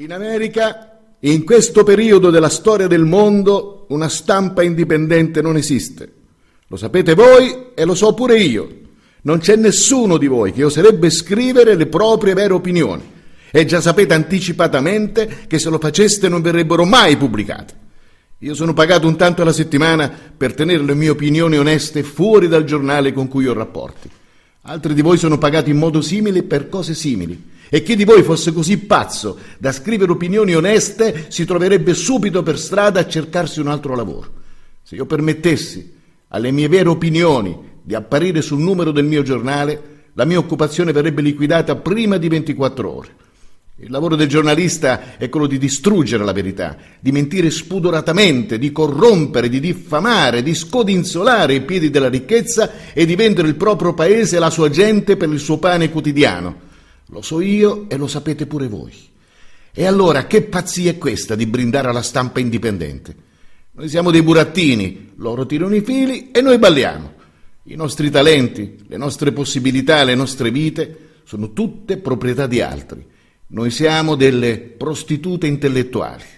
In America, in questo periodo della storia del mondo, una stampa indipendente non esiste. Lo sapete voi e lo so pure io. Non c'è nessuno di voi che oserebbe scrivere le proprie vere opinioni. E già sapete anticipatamente che se lo faceste non verrebbero mai pubblicate. Io sono pagato un tanto alla settimana per tenere le mie opinioni oneste fuori dal giornale con cui ho rapporti. Altri di voi sono pagati in modo simile per cose simili. E chi di voi fosse così pazzo da scrivere opinioni oneste si troverebbe subito per strada a cercarsi un altro lavoro. Se io permettessi alle mie vere opinioni di apparire sul numero del mio giornale, la mia occupazione verrebbe liquidata prima di 24 ore. Il lavoro del giornalista è quello di distruggere la verità, di mentire spudoratamente, di corrompere, di diffamare, di scodinzolare i piedi della ricchezza e di vendere il proprio paese e la sua gente per il suo pane quotidiano. Lo so io e lo sapete pure voi. E allora che pazzia è questa di brindare alla stampa indipendente? Noi siamo dei burattini, loro tirano i fili e noi balliamo. I nostri talenti, le nostre possibilità, le nostre vite sono tutte proprietà di altri noi siamo delle prostitute intellettuali.